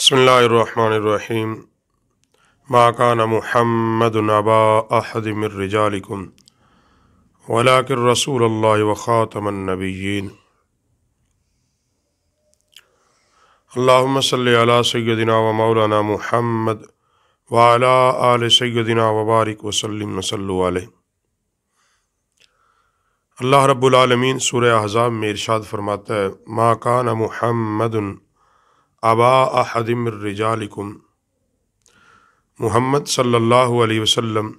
बसमीम माकान महमद नबा अहदमरजालकुम वलाकर रसूल वख़ातमनबीन अल्लाम सल सैदिना व मौलाना महमद वाला आल सैदिना वबारक वसलम वसल अल्लाह रब्बुल आलमीन सूर्य अहज़ाब में इरशाद फरमाता है माकान महमदन अबा अहदम रिजालकुम मोहम्मद सल्लल्लाहु अलैहि वसल्लम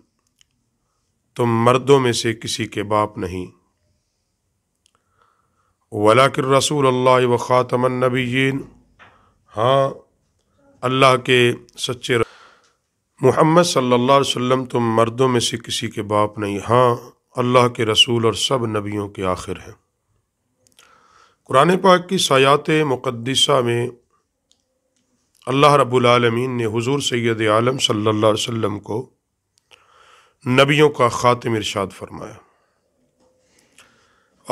तुम मर्दों में से किसी के बाप नहीं वलाकिर रसूल अल्लाह व ख़ातमन नबीन हाँ अल्लाह के सच्चे मोहम्मद सल्लल्लाहु अलैहि वसल्लम तुम मर्दों में से किसी के बाप नहीं हाँ अल्लाह के रसूल और सब नबियों के आखिर हैं कुरान पाक की सयात मुक़दसा में अल्लाह रब्बुलमीन ने हुजूर सैद आलम सल्लल्लाहु अलैहि वसल्लम को नबियों का ख़ातिम इरशाद फरमाया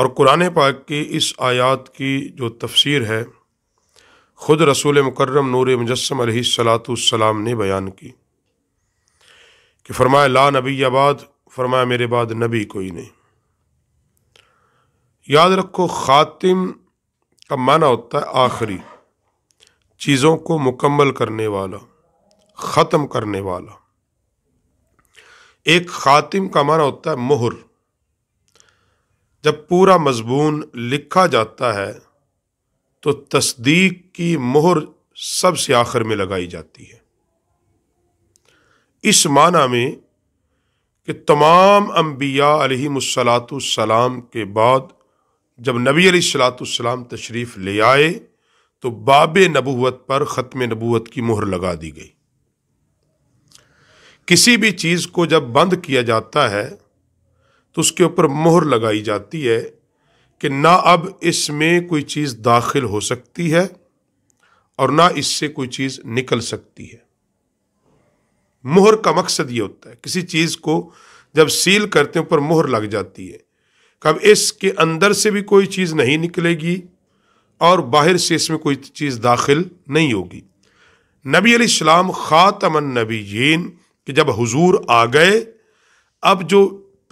और कुरान पाक की इस आयत की जो तफसीर है ख़ुद रसूल मुकर्रम नूर मुजस्म सलातम ने बयान की कि फरमाया ला नबी आबाद फरमाया मेरे बाद नबी कोई नहीं याद रखो ख़ातिम का माना होता है आखिरी चीज़ों को मुकम्मल करने वाला ख़त्म करने वाला एक ख़ातिम का माना होता है मुहर जब पूरा मजमून लिखा जाता है तो तस्दीक की मुहर सबसे आखिर में लगाई जाती है इस माना में कि तमाम अम्बिया सलाम के बाद जब नबी सलाम तशरीफ़ ले आए तो बाब नबूवत पर ख़त्म नबूवत की मुहर लगा दी गई किसी भी चीज़ को जब बंद किया जाता है तो उसके ऊपर मोहर लगाई जाती है कि ना अब इसमें कोई चीज़ दाखिल हो सकती है और ना इससे कोई चीज़ निकल सकती है मोहर का मकसद ये होता है किसी चीज़ को जब सील करते हैं ऊपर मोहर लग जाती है कब इसके अंदर से भी कोई चीज़ नहीं निकलेगी और बाहर से इसमें कोई चीज़ दाखिल नहीं होगी नबी अलैहिस्सलाम ख़ातमन नबीन कि जब हुजूर आ गए अब जो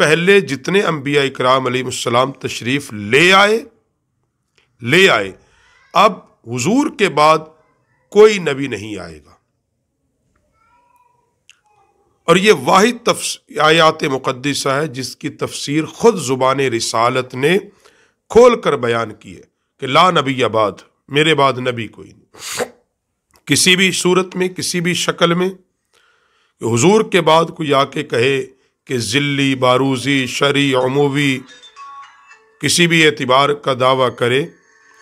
पहले जितने अम्बिया इकराम तशरीफ़ ले आए ले आए अब हुजूर के बाद कोई नबी नहीं आएगा और ये वाहिद तफ आयात मुक़दसा है जिसकी तफसीर ख़ुद ज़ुबान रिसालत ने खोल कर बयान की है कि ला नबी आबाद मेरे बाद नबी कोई नहीं किसी भी सूरत में किसी भी शक्ल में हुजूर के बाद कोई आके कहे कि जिल्ली बारूजी शरी अमूवी किसी भी एतबार का दावा करे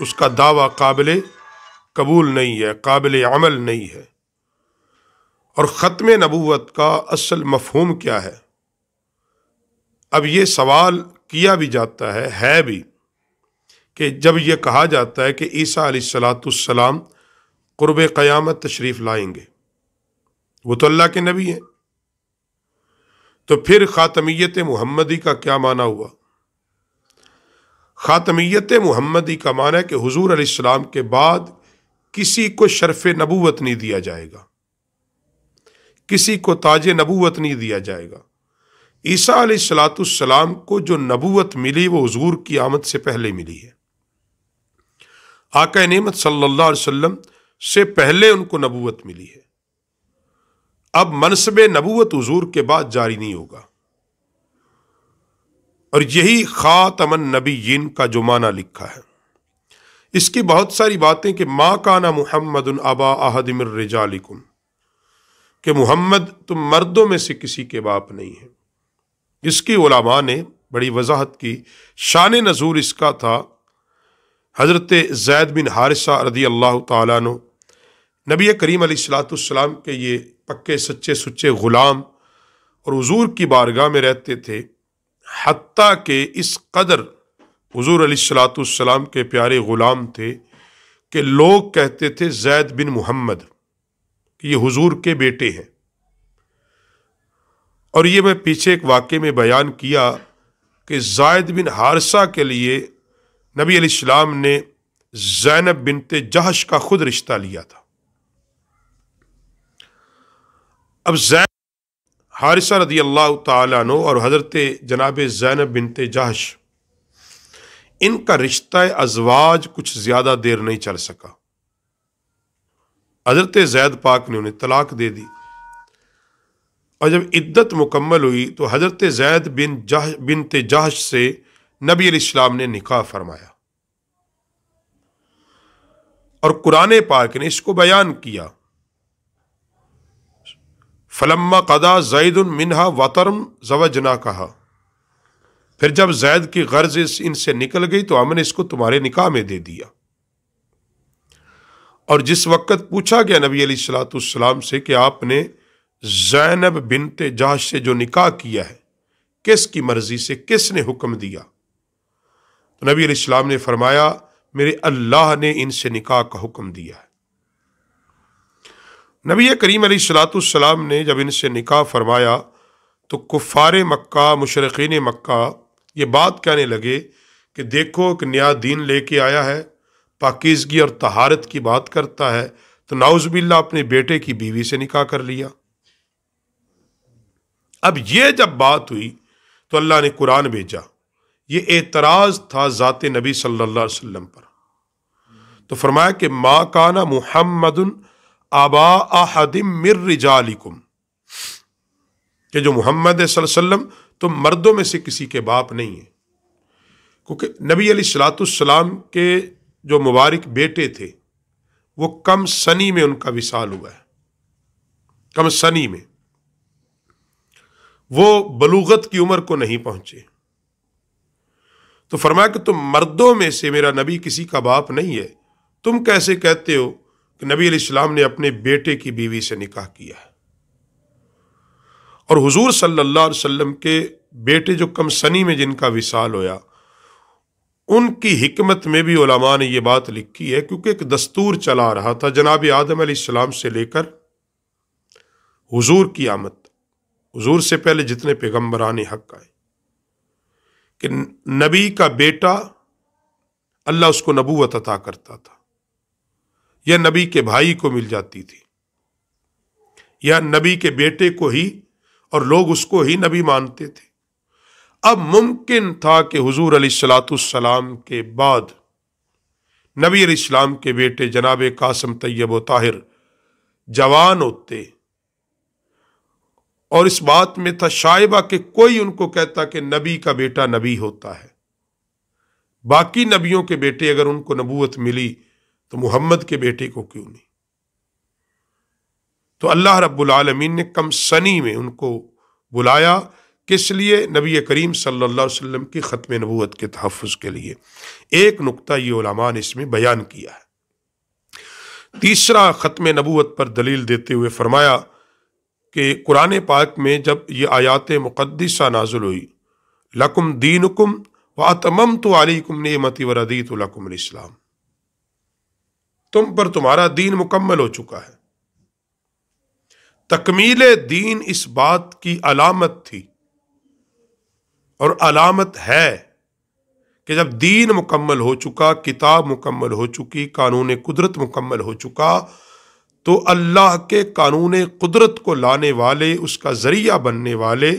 उसका दावा काबिल कबूल नहीं है काबिल अमल नहीं है और ख़त्म नबूत का असल मफहूम क्या है अब ये सवाल किया भी जाता है है भी कि जब यह कहा जाता है कि ईसा सलाम क़ुरब क़यामत तशरीफ़ लाएंगे वो तो अल्लाह के नबी हैं तो फिर ख़ातमीत मुहम्मदी का क्या माना हुआ ख़ातमीत मुहम्मदी का माना है कि हजूर अलैहिस्सलाम के बाद किसी को शरफ़ नबूवत नहीं दिया जाएगा किसी को ताज नबूवत नहीं दिया जाएगा ईसा सलाम को जो नबूवत मिली वो हजूर की आमद से पहले मिली है आका नमत सल्ला अलैहि से पहले उनको नबूवत मिली है अब मनसब नबूत हजूर के बाद जारी नहीं होगा और यही नबी नबीन का जुमाना लिखा है इसकी बहुत सारी बातें कि माँ का ना मुहम्मद अबा अहदमिर के मोहम्मद तुम मर्दों में से किसी के बाप नहीं है इसकी ओलामा ने बड़ी वजाहत की शान नजूर इसका था हज़रत जैद बिन हारसा रदी अल्लाह तु नबी करीम सलातम के ये पक्के सच्चे सुच्चे ग़ुलाम और हजूर की बारगाह में रहते थे हती के इस कदर हजूर अलीसलातम के प्यारे ग़ुलाम थे कि लोग कहते थे जैद बिन मोहम्मद ये हज़ूर के बेटे हैं और ये मैं पीछे एक वाक़े में बयान किया कि जायद बिन हारसा के लिए नबी अलैहिस्सलाम ने जैनब बिनते जहश का खुद रिश्ता लिया था अब जैन हारिसा रदी अल्लाह तु और हज़रत जनाब जैनब बिनते जहश इनका रिश्ता अजवाज कुछ ज़्यादा देर नहीं चल सका हज़रत जैद पाक ने उन्हें तलाक दे दी और जब इद्दत मुकम्मल हुई तो हज़रत जैद बिन जह बिन तहश से नबी इस्लाम ने निकाह फरमाया और कुरान पाक ने इसको बयान किया फलम्मा कदा जैद मिनहा वतरम जवजना कहा फिर जब जैद की गर्ज इनसे निकल गई तो हमने इसको तुम्हारे निकाह में दे दिया और जिस वक्त पूछा गया नबी सलातम से कि आपने जैनब बिनते जहाज से जो निकाह किया है किसकी मर्जी से किसने हुक्म दिया तो नबी इस्लाम ने फरमाया मेरे अल्लाह ने इनसे निकाह का हुक्म दिया है नबी करीम सलाम ने जब इनसे निकाह फरमाया तो कुफ़ार मक्का मुशरकिन मक्का ये बात कहने लगे कि देखो एक नया दीन लेके आया है पाकिजगी और तहारत की बात करता है तो नाउजबिल्ला अपने बेटे की बीवी से निकाह कर लिया अब ये जब बात हुई तो अल्लाह ने कुरान भेजा ये एतराज़ था ज़ात नबी सल्लल्लाहु अलैहि वसल्लम पर तो फरमाया कि मा काना मुहम्मद आबा आहदिम मिर रिजालिकुम के जो मोहम्मद वसल्लम तो मर्दों में से किसी के बाप नहीं है क्योंकि नबी अली सलातुसलाम के जो मुबारक बेटे थे वो कम सनी में उनका विशाल हुआ है कम सनी में वो बलूगत की उम्र को नहीं पहुंचे तो फरमाया कि तुम मर्दों में से मेरा नबी किसी का बाप नहीं है तुम कैसे कहते हो कि नबी इस्लाम ने अपने बेटे की बीवी से निकाह किया है और हुजूर सल्लल्लाहु अलैहि वसल्लम के बेटे जो कम सनी में जिनका विशाल होया उनकी हिकमत में भी ओलामा ने यह बात लिखी है क्योंकि एक दस्तूर चला रहा था जनाब आदम आसमाम से लेकर हुजूर की आमद हुजूर से पहले जितने पैगम्बरान हक आए कि नबी का बेटा अल्लाह उसको नबूवत अता करता था या नबी के भाई को मिल जाती थी या नबी के बेटे को ही और लोग उसको ही नबी मानते थे अब मुमकिन था कि हुजूर सलाम के बाद नबी इस्लाम के बेटे जनाब कासम तैयब ताहिर जवान होते और इस बात में था शाइबा के कोई उनको कहता कि नबी का बेटा नबी होता है बाकी नबियों के बेटे अगर उनको नबूत मिली तो मोहम्मद के बेटे को क्यों नहीं तो अल्लाह रब्बुल आलमीन ने कम सनी में उनको बुलाया किस लिए नबी करीम सल्लल्लाहु अलैहि वसल्लम की ख़त्म नबूत के तहफ़ के लिए एक नुकता ये ओलमा ने इसमें बयान किया है तीसरा ख़त्म नबूत पर दलील देते हुए फरमाया कि कुरान पाक में जब ये आयात मुक़दसा नाजुल हुई लकुम दीनकुम व तमम तो आलिकुम नमती वरदी तो लकुम इस्लाम तुम पर तुम्हारा दीन मुकम्मल हो चुका है तकमील दीन इस बात की अलामत थी और अलामत है कि जब दीन मुकम्मल हो चुका किताब मुकम्मल हो चुकी कानून कुदरत मुकम्मल हो चुका तो अल्लाह के कानून कुदरत को लाने वाले उसका ज़रिया बनने वाले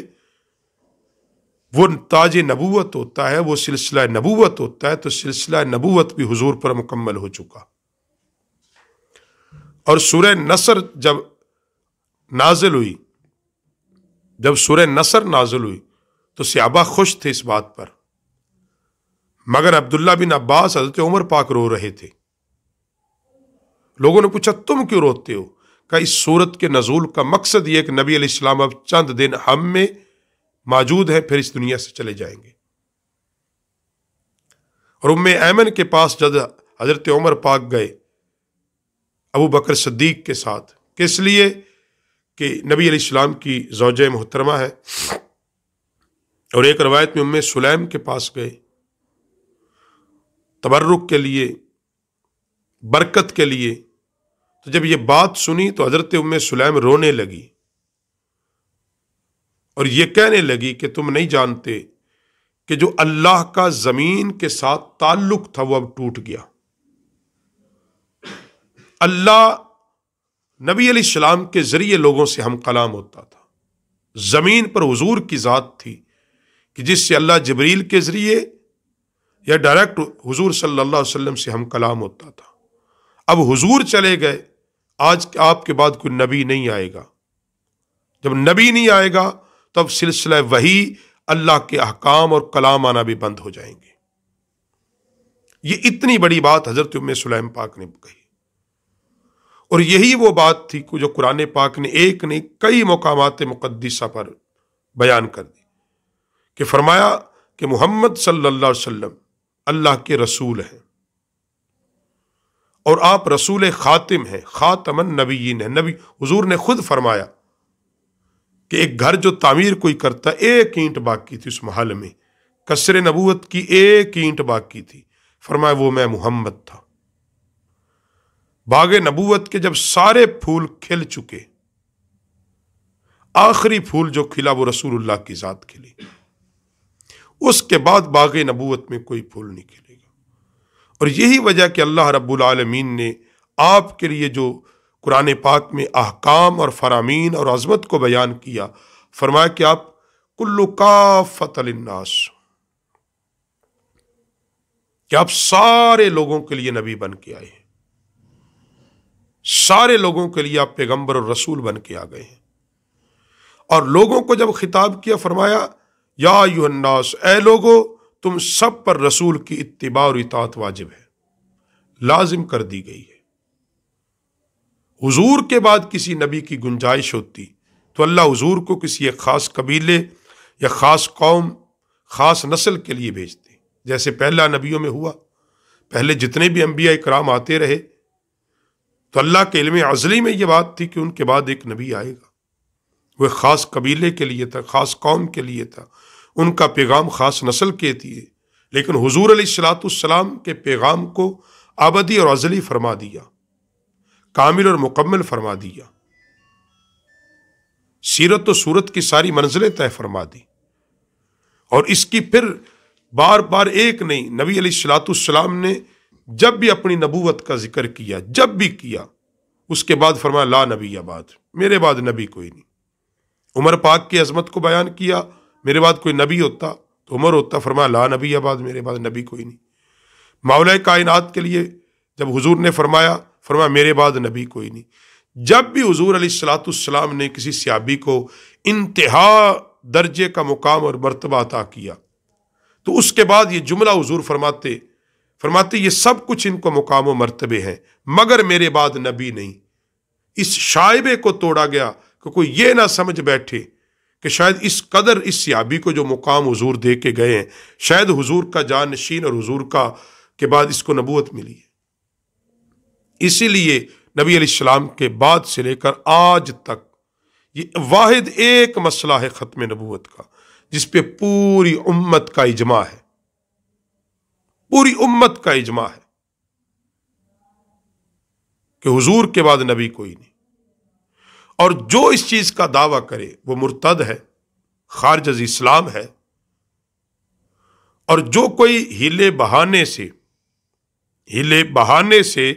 वो ताज नबूत होता है वो सिलसिला नबूत होता है तो सिलसिला नबूत भी हुजूर पर मुकम्मल हो चुका और सूर्य नसर जब नाजिल हुई जब सूर्य नसर नाजिल हुई तो सियाबा खुश थे इस बात पर मगर अब्दुल्ला बिन अब्बास हजरत उमर पाक रो रहे थे लोगों ने पूछा तुम क्यों रोते हो कहा इस सूरत के नजूल का मकसद ये कि नबी इस्लाम अब चंद दिन हम में मौजूद है फिर इस दुनिया से चले जाएंगे और उम ऐमन के पास जब हजरत उमर पाक गए अबू बकर सद्दीक के साथ किस लिए कि नबी इस्लाम की जौज मोहतरमा है और एक रवायत में उम्मे सुलेम के पास गए तबर्रुक के लिए बरकत के लिए तो जब यह बात सुनी तो हजरत उम सुलैम रोने लगी और यह कहने लगी कि तुम नहीं जानते कि जो अल्लाह का ज़मीन के साथ ताल्लुक था वह अब टूट गया अल्लाह नबी सलाम के ज़रिए लोगों से हम कलाम होता था ज़मीन पर हजूर की ज़ात थी कि जिससे अल्लाह जबरील के ज़रिए या डायरेक्ट हुजूर सल्ला वसलम से हम कलाम होता था अब हुजूर चले गए आज आपके बाद कोई नबी नहीं आएगा जब नबी नहीं आएगा तब सिलसिला वही अल्लाह के अहकाम और कलाम आना भी बंद हो जाएंगे ये इतनी बड़ी बात हजरत उम्म सुलेम पाक ने कही और यही वो बात थी जो कुरान पाक ने एक ने कई मकाम मुकदसा पर बयान कर दी कि फरमाया कि मोहम्मद सल्लल्लाहु अलैहि वसल्लम अल्लाह के रसूल हैं और आप रसूल ख़ातिम हैं ख़ातमन नबीन है नबी हजूर ने खुद फरमाया कि एक घर जो तामीर कोई करता एक ईंट बाकी थी उस महल में कसर नबूत की एक ईंट बाकी थी फरमाया वो मैं मोहम्मद था बाग नबूत के जब सारे फूल खिल चुके आखिरी फूल जो खिला वो रसूल्लाह की ज़ात खिली उसके बाद बाग नबूत में कोई फूल नहीं खिला और यही वजह कि अल्लाह आलमीन ने आपके लिए जो कुरान पाक में अहकाम और फरामीन और अजमत को बयान किया फरमाया कि आप कुल्लु का कि आप सारे लोगों के लिए नबी बन के आए हैं सारे लोगों के लिए आप पैगंबर और रसूल बन के आ गए हैं और लोगों को जब खिताब किया फरमाया या युहन्नास ए लोगों तुम सब पर रसूल की इतबा और इतात वाजिब है लाजिम कर दी गई है हुजूर के बाद किसी नबी की गुंजाइश होती तो अल्लाह हुजूर को किसी एक ख़ास कबीले या ख़ास कौम ख़ास नस्ल के लिए भेजते जैसे पहला नबियों में हुआ पहले जितने भी अंबिया इक्राम आते रहे तो अल्लाह के इलम अजली में यह बात थी कि उनके बाद एक नबी आएगा वह ख़ास कबीले के लिए था ख़ास कौम के लिए था उनका पैगाम ख़ास नस्ल के दिए लेकिन हजूर सलाम के पैगाम को आबदी और अजली फरमा दिया कामिल और मुकम्मल फरमा दिया सीरत और तो सूरत की सारी मंजिलें तय फरमा दी और इसकी फिर बार बार एक नहीं नबी सलाम ने जब भी अपनी नबूवत का जिक्र किया जब भी किया उसके बाद फरमाया ला नबी आबाद मेरे बाद नबी कोई नहीं उमर पाक की अजमत को बयान किया मेरे बाद कोई नबी होता तो उमर होता फरमा ला नबी आबाद मेरे बाद नबी कोई नहीं मावला कायनात के लिए जब हुजूर ने फरमाया फरमाया मेरे बाद नबी कोई नहीं जब भी हजूर सलाम ने किसी सियाबी को इंतहा दर्जे का मुकाम और मरतबा अता किया तो उसके बाद ये जुमला हजूर फरमाते फरमाते ये सब कुछ इनको मुकाम मरतबे हैं मगर मेरे बाद नबी नहीं इस शायबे को तोड़ा गया कि कोई ये ना समझ बैठे कि शायद इस कदर इस सियाबी को जो मुकाम हजूर दे के गए हैं शायद हजूर का जानशीन और हजूर का के बाद इसको नबूत मिली है इसीलिए नबी अलैहिस्सलाम के बाद से लेकर आज तक ये वाहिद एक मसला है ख़त्म नबूत का जिस पे पूरी उम्मत का इजमा है पूरी उम्मत का इजमा है कि हुजूर के बाद नबी कोई नहीं और जो इस चीज का दावा करे वो मुर्तद है खारज इस्लाम है और जो कोई हिले बहाने से हिले बहाने से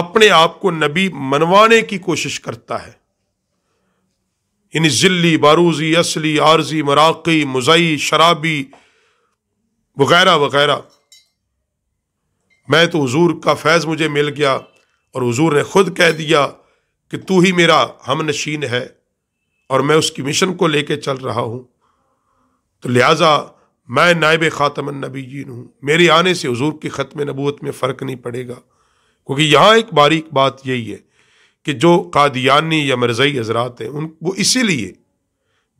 अपने आप को नबी मनवाने की कोशिश करता है इन जिल्ली बारूजी असली आरजी मराकी मुजई शराबी वगैरह वगैरह मैं तो हजूर का फैज़ मुझे मिल गया और हजूर ने खुद कह दिया कि तू ही मेरा हम नशीन है और मैं उसकी मिशन को लेके चल रहा हूँ तो लिहाजा मैं नायब ख़ातम नबी जी हूँ मेरे आने से हजूर की ख़त्म नबूत में फ़र्क नहीं पड़ेगा क्योंकि यहाँ एक बारीक बात यही है कि जो कादियानी या मरजई हजरात हैं उन वो इसीलिए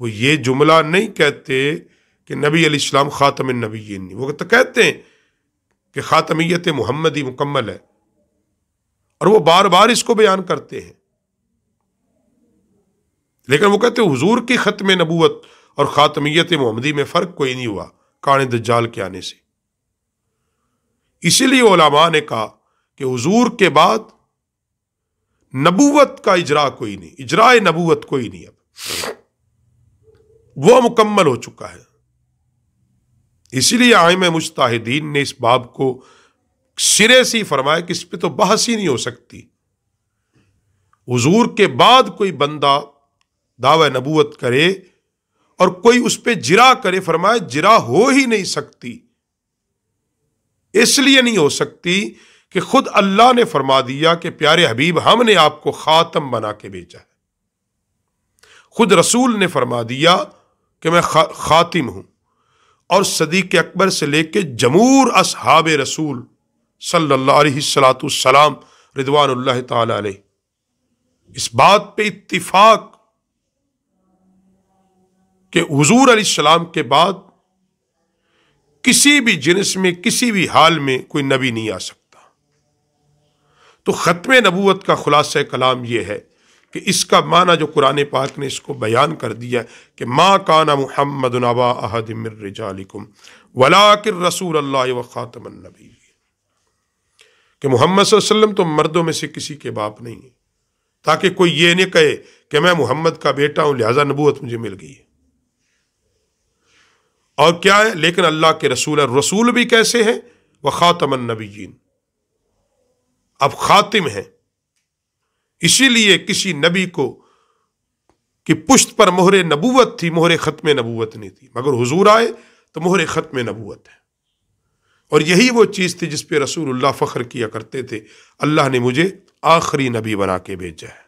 वो ये जुमला नहीं कहते कि नबी अलीस्म ख़ातम नबीन नहीं वो तो कहते हैं कि ख़ातमीत ही मुकम्मल है और वो बार बार इसको बयान करते हैं लेकिन वो कहते हुजूर की ख़त में नबूत और ख़ातमियत मोहम्मदी में फ़र्क कोई नहीं हुआ काने दज्जाल के आने से इसीलिए ओलामा ने कहा कि हुजूर के बाद नबूवत का इजरा कोई नहीं इजरा नबूवत कोई नहीं अब वो मुकम्मल हो चुका है इसीलिए आयम मुश्ताहिदीन ने इस बाब को सिरे से फरमाया कि इस पर तो बहस ही नहीं हो सकती हजूर के बाद कोई बंदा दाव नबूत करे और कोई उस पर जिरा करे फरमाए जिरा हो ही नहीं सकती इसलिए नहीं हो सकती कि खुद अल्लाह ने फरमा दिया कि प्यारे हबीब हमने आपको खातम बना के बेचा है खुद रसूल ने फरमा दिया कि मैं खा, खातिम हूं और सदीक अकबर से लेके जमूर असहाब रसूल सल्लाम रिदवान इस बात पे इत्तिफाक कि हजूर आसमाम के बाद किसी भी जिनस में किसी भी हाल में कोई नबी नहीं आ सकता तो ख़त्म नबूत का खुलासा कलाम यह है कि इसका माना जो कुरान पाक ने इसको बयान कर दिया कि माँ काना मोहम्मद नबा अहदमरजालकुम वलाकिर रसूल अल्लाह व नबी कि मोहम्मद तो मर्दों में से किसी के बाप नहीं है ताकि कोई ये नहीं कहे कि मैं मोहम्मद का बेटा हूँ लिहाजा नबूत मुझे मिल गई है और क्या है लेकिन अल्लाह के रसूल रसूल भी कैसे हैं वह ख़ातमन नबीन अब ख़ातिम है इसीलिए किसी नबी को कि पुश्त पर मोहरे नबूवत थी मोहर ख़त्म नबूवत नहीं थी मगर हुजूर आए तो मोहरे ख़त्म नबूवत है और यही वो चीज़ थी जिस पे रसूलुल्लाह फ़ख्र किया करते थे अल्लाह ने मुझे आखिरी नबी बना के भेजा है